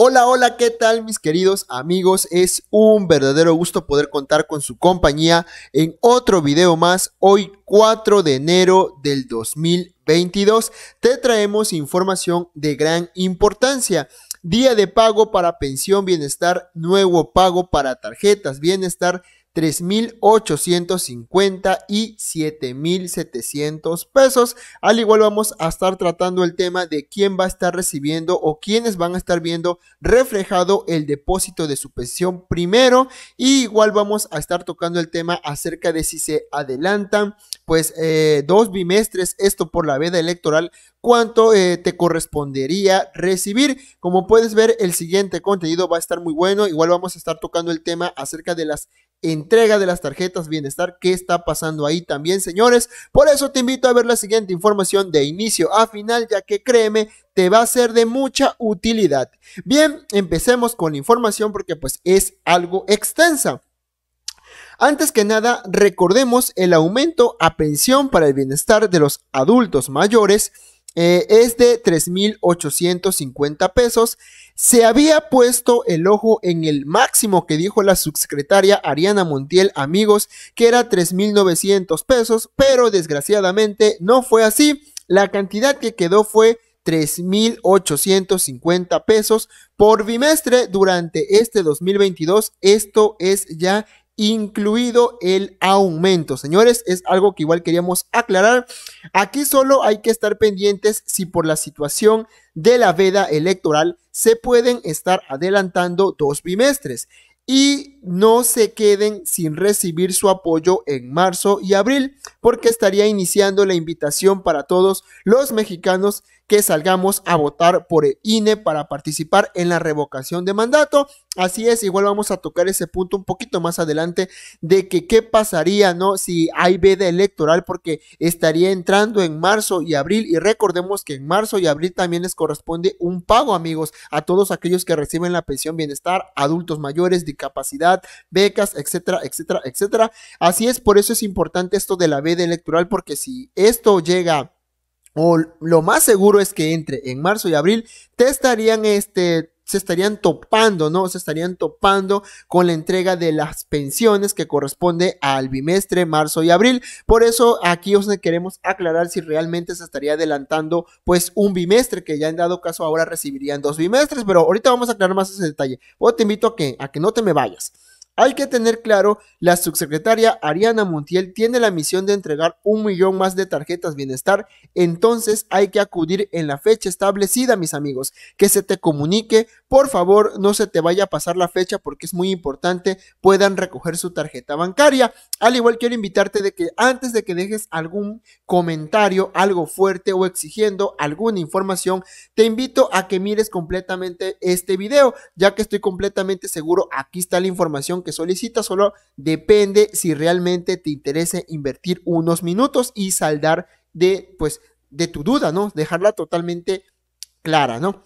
Hola, hola, ¿qué tal mis queridos amigos? Es un verdadero gusto poder contar con su compañía en otro video más. Hoy 4 de enero del 2022 te traemos información de gran importancia. Día de pago para pensión, bienestar, nuevo pago para tarjetas, bienestar 3.850 y 7.700 pesos. Al igual vamos a estar tratando el tema de quién va a estar recibiendo o quiénes van a estar viendo reflejado el depósito de su pensión primero. Y igual vamos a estar tocando el tema acerca de si se adelantan pues eh, dos bimestres esto por la veda electoral cuánto eh, te correspondería recibir. Como puedes ver, el siguiente contenido va a estar muy bueno. Igual vamos a estar tocando el tema acerca de las entrega de las tarjetas bienestar. ¿Qué está pasando ahí también, señores? Por eso te invito a ver la siguiente información de inicio a final, ya que créeme, te va a ser de mucha utilidad. Bien, empecemos con la información porque pues es algo extensa. Antes que nada, recordemos el aumento a pensión para el bienestar de los adultos mayores eh, es de 3.850 pesos. Se había puesto el ojo en el máximo que dijo la subsecretaria Ariana Montiel, amigos, que era 3.900 pesos, pero desgraciadamente no fue así. La cantidad que quedó fue 3.850 pesos por bimestre durante este 2022. Esto es ya incluido el aumento. Señores, es algo que igual queríamos aclarar. Aquí solo hay que estar pendientes si por la situación de la veda electoral se pueden estar adelantando dos bimestres y no se queden sin recibir su apoyo en marzo y abril, porque estaría iniciando la invitación para todos los mexicanos que salgamos a votar por el INE para participar en la revocación de mandato. Así es, igual vamos a tocar ese punto un poquito más adelante de que qué pasaría, ¿no? Si hay veda electoral porque estaría entrando en marzo y abril y recordemos que en marzo y abril también les corresponde un pago, amigos, a todos aquellos que reciben la pensión bienestar, adultos mayores, discapacidad, becas, etcétera, etcétera, etcétera. Así es, por eso es importante esto de la veda electoral porque si esto llega lo más seguro es que entre en marzo y abril, te estarían este, se estarían topando, ¿no? Se estarían topando con la entrega de las pensiones que corresponde al bimestre, marzo y abril. Por eso aquí os queremos aclarar si realmente se estaría adelantando pues un bimestre, que ya en dado caso ahora recibirían dos bimestres, pero ahorita vamos a aclarar más ese detalle. O pues, te invito a que, a que no te me vayas. Hay que tener claro, la subsecretaria Ariana Montiel tiene la misión de entregar un millón más de tarjetas bienestar, entonces hay que acudir en la fecha establecida, mis amigos, que se te comunique, por favor, no se te vaya a pasar la fecha porque es muy importante, puedan recoger su tarjeta bancaria. Al igual quiero invitarte de que antes de que dejes algún comentario, algo fuerte o exigiendo alguna información, te invito a que mires completamente este video, ya que estoy completamente seguro, aquí está la información solicita solo depende si realmente te interese invertir unos minutos y saldar de, pues, de tu duda, ¿no? Dejarla totalmente clara, ¿no?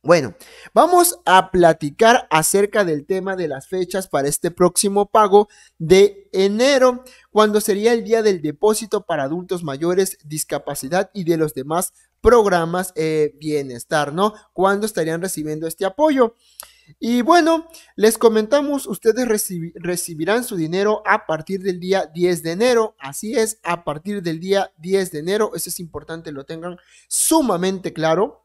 Bueno, vamos a platicar acerca del tema de las fechas para este próximo pago de enero, cuando sería el día del depósito para adultos mayores, discapacidad y de los demás programas eh, bienestar, ¿no? ¿Cuándo estarían recibiendo este apoyo? Y bueno, les comentamos, ustedes recibirán su dinero a partir del día 10 de enero. Así es, a partir del día 10 de enero. Eso es importante, lo tengan sumamente claro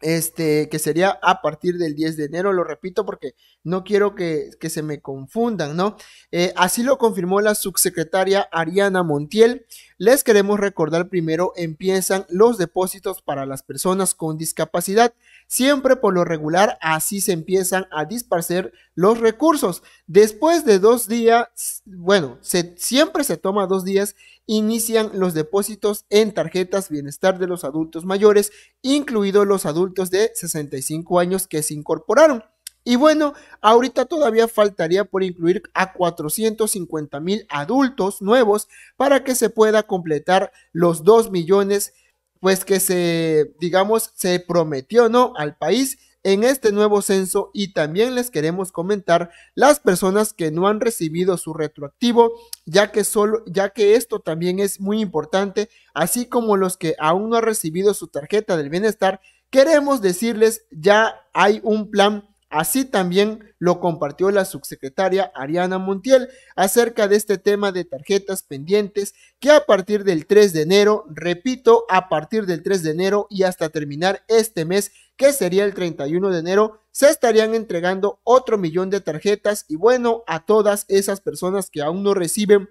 este, que sería a partir del 10 de enero, lo repito porque no quiero que, se me confundan, ¿no? Eh, así lo confirmó la subsecretaria Ariana Montiel. Les queremos recordar primero, empiezan los depósitos para las personas con discapacidad. Siempre por lo regular, así se empiezan a disparcer los recursos. Después de dos días, bueno, se, siempre se toma dos días, inician los depósitos en tarjetas bienestar de los adultos mayores, incluidos los adultos de 65 años que se incorporaron. Y bueno, ahorita todavía faltaría por incluir a 450 mil adultos nuevos para que se pueda completar los 2 millones, pues que se, digamos, se prometió, ¿no? Al país en este nuevo censo y también les queremos comentar las personas que no han recibido su retroactivo, ya que solo ya que esto también es muy importante, así como los que aún no han recibido su tarjeta del bienestar, queremos decirles ya hay un plan Así también lo compartió la subsecretaria Ariana Montiel acerca de este tema de tarjetas pendientes que a partir del 3 de enero, repito, a partir del 3 de enero y hasta terminar este mes, que sería el 31 de enero, se estarían entregando otro millón de tarjetas y bueno, a todas esas personas que aún no reciben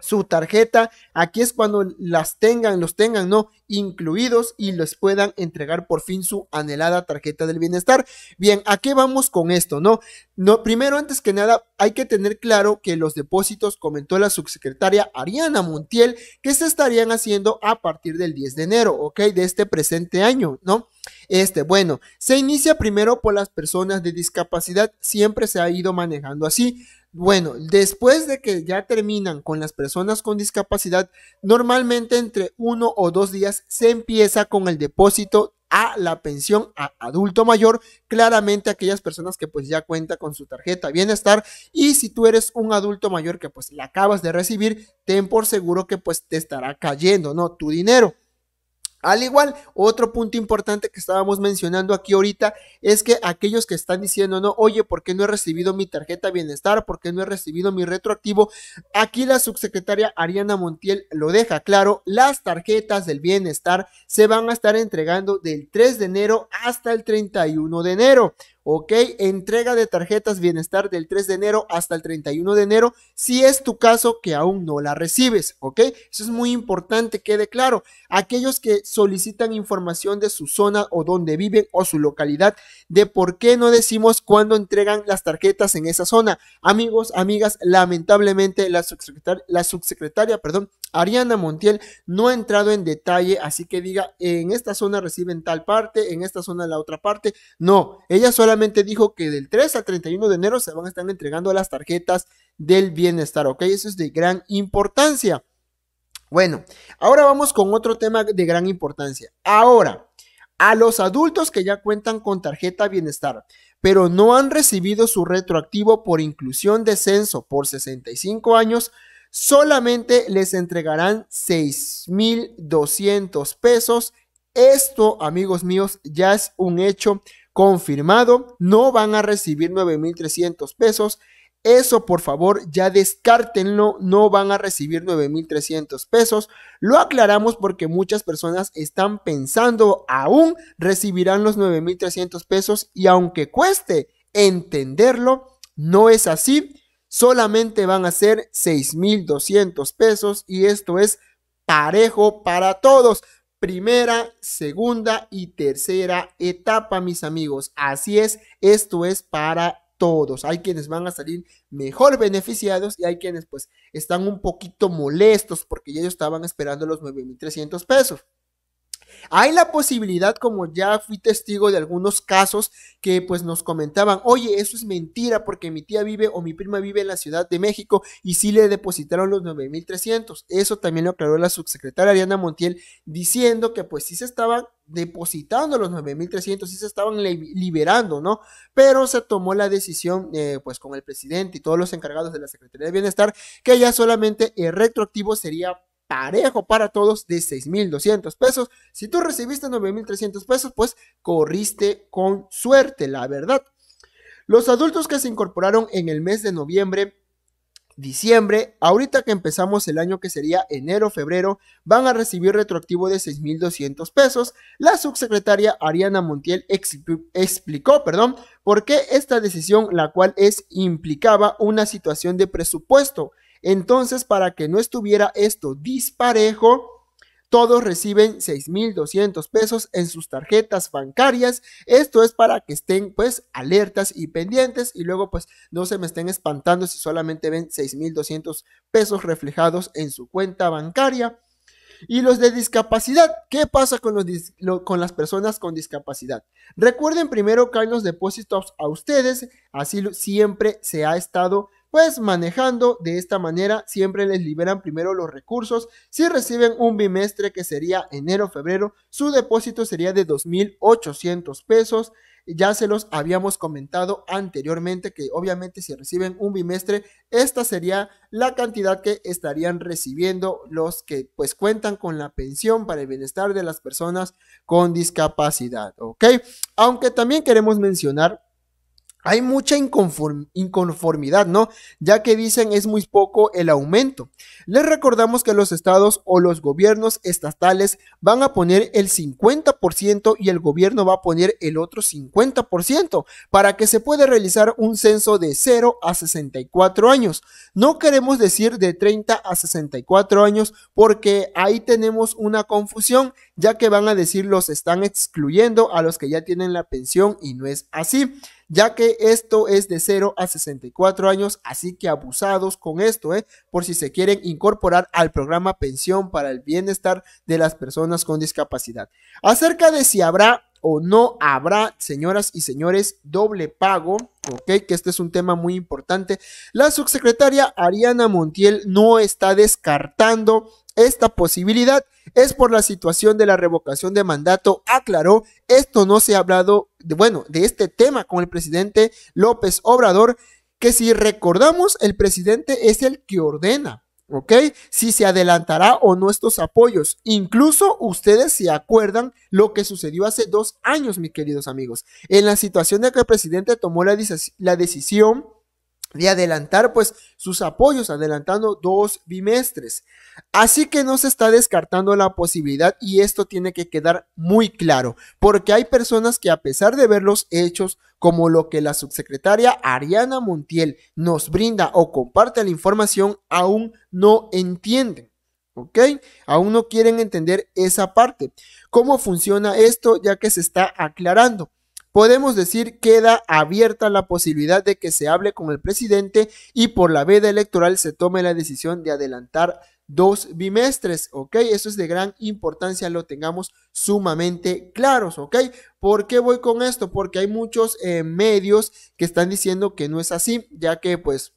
su tarjeta. Aquí es cuando las tengan, los tengan, ¿no? Incluidos y les puedan entregar por fin su anhelada tarjeta del bienestar. Bien, ¿a qué vamos con esto, no? no primero, antes que nada, hay que tener claro que los depósitos, comentó la subsecretaria Ariana Montiel, que se estarían haciendo a partir del 10 de enero, ¿ok? De este presente año, ¿no? Este, bueno, se inicia primero por las personas de discapacidad, siempre se ha ido manejando así. Bueno, después de que ya terminan con las personas con discapacidad, normalmente entre uno o dos días se empieza con el depósito a la pensión a adulto mayor, claramente aquellas personas que pues ya cuenta con su tarjeta bienestar y si tú eres un adulto mayor que pues la acabas de recibir, ten por seguro que pues te estará cayendo, ¿no? Tu dinero. Al igual, otro punto importante que estábamos mencionando aquí ahorita es que aquellos que están diciendo, no, oye, ¿por qué no he recibido mi tarjeta bienestar? ¿Por qué no he recibido mi retroactivo? Aquí la subsecretaria Ariana Montiel lo deja claro, las tarjetas del bienestar se van a estar entregando del 3 de enero hasta el 31 de enero. ¿ok? Entrega de tarjetas bienestar del 3 de enero hasta el 31 de enero, si es tu caso que aún no la recibes, ¿ok? Eso es muy importante, quede claro. Aquellos que solicitan información de su zona o donde viven o su localidad, de por qué no decimos cuándo entregan las tarjetas en esa zona. Amigos, amigas, lamentablemente la, subsecretaria, la subsecretaria, perdón, Ariana Montiel no ha entrado en detalle, así que diga, en esta zona reciben tal parte, en esta zona la otra parte. No, ella solamente dijo que del 3 al 31 de enero se van a estar entregando las tarjetas del bienestar, ¿ok? Eso es de gran importancia. Bueno, ahora vamos con otro tema de gran importancia. Ahora, a los adultos que ya cuentan con tarjeta bienestar, pero no han recibido su retroactivo por inclusión de censo por 65 años, solamente les entregarán 6,200 pesos. Esto, amigos míos, ya es un hecho confirmado. No van a recibir 9,300 pesos. Eso, por favor, ya descártenlo, no van a recibir 9.300 pesos. Lo aclaramos porque muchas personas están pensando, aún recibirán los 9.300 pesos y aunque cueste entenderlo, no es así solamente van a ser 6.200 pesos y esto es parejo para todos. Primera, segunda y tercera etapa, mis amigos. Así es, esto es para todos. Hay quienes van a salir mejor beneficiados y hay quienes pues están un poquito molestos porque ellos estaban esperando los 9.300 pesos. Hay la posibilidad, como ya fui testigo de algunos casos que pues nos comentaban, oye, eso es mentira porque mi tía vive o mi prima vive en la Ciudad de México y sí le depositaron los 9.300. Eso también lo aclaró la subsecretaria Ariana Montiel diciendo que pues sí se estaban depositando los 9.300 sí se estaban liberando, ¿no? Pero se tomó la decisión, eh, pues con el presidente y todos los encargados de la Secretaría de Bienestar, que ya solamente el retroactivo sería parejo para todos de 6.200 pesos. Si tú recibiste 9.300 pesos, pues corriste con suerte, la verdad. Los adultos que se incorporaron en el mes de noviembre, diciembre, ahorita que empezamos el año que sería enero, febrero, van a recibir retroactivo de 6.200 pesos. La subsecretaria Ariana Montiel explicó, perdón, por qué esta decisión, la cual es implicaba una situación de presupuesto entonces, para que no estuviera esto disparejo, todos reciben 6.200 pesos en sus tarjetas bancarias. Esto es para que estén pues alertas y pendientes y luego pues no se me estén espantando si solamente ven 6.200 pesos reflejados en su cuenta bancaria. Y los de discapacidad, ¿qué pasa con, los con las personas con discapacidad? Recuerden primero que hay los depósitos a ustedes, así siempre se ha estado pues manejando de esta manera siempre les liberan primero los recursos. Si reciben un bimestre que sería enero-febrero, su depósito sería de 2.800 pesos. Ya se los habíamos comentado anteriormente que obviamente si reciben un bimestre, esta sería la cantidad que estarían recibiendo los que pues cuentan con la pensión para el bienestar de las personas con discapacidad. Aunque también queremos mencionar hay mucha inconformidad, ¿no? Ya que dicen es muy poco el aumento. Les recordamos que los estados o los gobiernos estatales van a poner el 50% y el gobierno va a poner el otro 50% para que se pueda realizar un censo de 0 a 64 años. No queremos decir de 30 a 64 años porque ahí tenemos una confusión ya que van a decir los están excluyendo a los que ya tienen la pensión y no es así ya que esto es de 0 a 64 años, así que abusados con esto, ¿eh? por si se quieren incorporar al programa Pensión para el Bienestar de las Personas con Discapacidad. Acerca de si habrá o no habrá, señoras y señores, doble pago, ¿ok? Que este es un tema muy importante. La subsecretaria Ariana Montiel no está descartando esta posibilidad. Es por la situación de la revocación de mandato, aclaró. Esto no se ha hablado, de, bueno, de este tema con el presidente López Obrador, que si recordamos, el presidente es el que ordena ¿ok? Si se adelantará o no estos apoyos. Incluso ustedes se acuerdan lo que sucedió hace dos años, mis queridos amigos, en la situación de que el presidente tomó la decisión de adelantar pues sus apoyos, adelantando dos bimestres. Así que no se está descartando la posibilidad y esto tiene que quedar muy claro, porque hay personas que a pesar de ver los hechos, como lo que la subsecretaria Ariana Montiel nos brinda o comparte la información, aún no entienden. ¿Ok? Aún no quieren entender esa parte. ¿Cómo funciona esto? Ya que se está aclarando podemos decir queda abierta la posibilidad de que se hable con el presidente y por la veda electoral se tome la decisión de adelantar dos bimestres, ¿ok? Eso es de gran importancia, lo tengamos sumamente claros, ¿ok? ¿Por qué voy con esto? Porque hay muchos eh, medios que están diciendo que no es así, ya que pues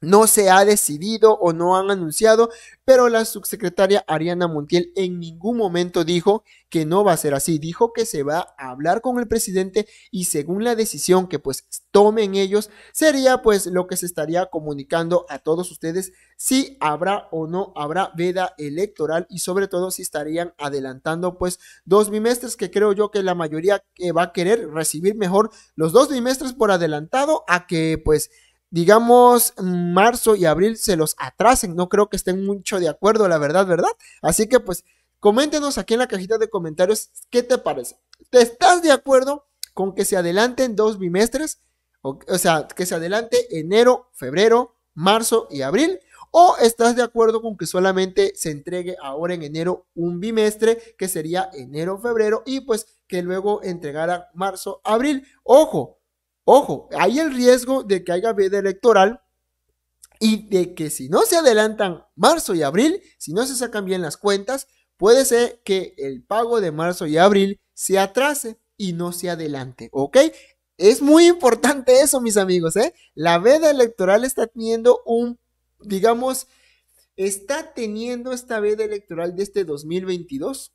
no se ha decidido o no han anunciado, pero la subsecretaria Ariana Montiel en ningún momento dijo que no va a ser así. Dijo que se va a hablar con el presidente y según la decisión que pues tomen ellos, sería pues lo que se estaría comunicando a todos ustedes si habrá o no habrá veda electoral y sobre todo si estarían adelantando pues dos bimestres que creo yo que la mayoría que va a querer recibir mejor los dos bimestres por adelantado a que pues digamos, marzo y abril se los atrasen. No creo que estén mucho de acuerdo, la verdad, ¿verdad? Así que pues coméntenos aquí en la cajita de comentarios qué te parece. ¿Te estás de acuerdo con que se adelanten dos bimestres? O, o sea, que se adelante enero, febrero, marzo y abril. ¿O estás de acuerdo con que solamente se entregue ahora en enero un bimestre, que sería enero, febrero, y pues que luego entregara marzo, abril? Ojo, Ojo, hay el riesgo de que haya veda electoral y de que si no se adelantan marzo y abril, si no se sacan bien las cuentas, puede ser que el pago de marzo y abril se atrase y no se adelante, ¿ok? Es muy importante eso, mis amigos, ¿eh? La veda electoral está teniendo un, digamos, está teniendo esta veda electoral de este 2022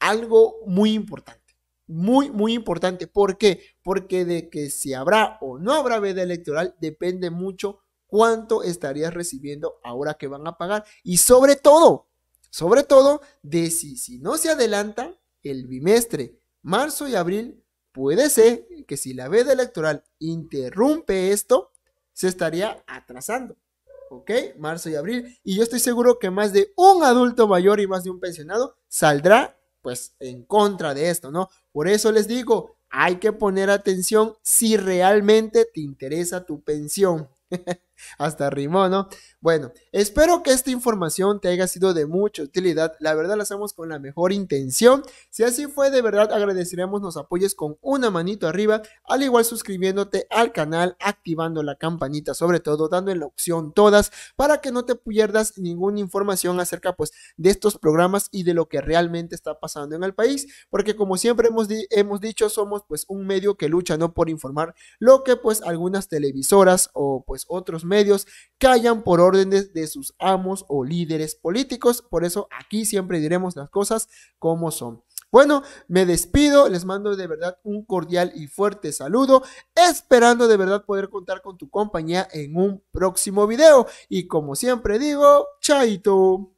algo muy importante. Muy, muy importante. ¿Por qué? Porque de que si habrá o no habrá veda electoral depende mucho cuánto estarías recibiendo ahora que van a pagar. Y sobre todo, sobre todo, de si, si no se adelanta el bimestre, marzo y abril, puede ser que si la veda electoral interrumpe esto, se estaría atrasando. ¿ok? Marzo y abril. Y yo estoy seguro que más de un adulto mayor y más de un pensionado saldrá pues en contra de esto, ¿no? Por eso les digo, hay que poner atención si realmente te interesa tu pensión. Hasta rimó, ¿no? Bueno, espero que esta información te haya sido de mucha utilidad. La verdad la hacemos con la mejor intención. Si así fue, de verdad agradeceremos nos apoyes con una manito arriba, al igual suscribiéndote al canal, activando la campanita, sobre todo dando en la opción todas para que no te pierdas ninguna información acerca pues de estos programas y de lo que realmente está pasando en el país, porque como siempre hemos, hemos dicho, somos pues un medio que lucha no por informar lo que pues algunas televisoras o pues otros medios callan por órdenes de sus amos o líderes políticos. Por eso aquí siempre diremos las cosas como son. Bueno, me despido, les mando de verdad un cordial y fuerte saludo, esperando de verdad poder contar con tu compañía en un próximo video. Y como siempre digo, chaito.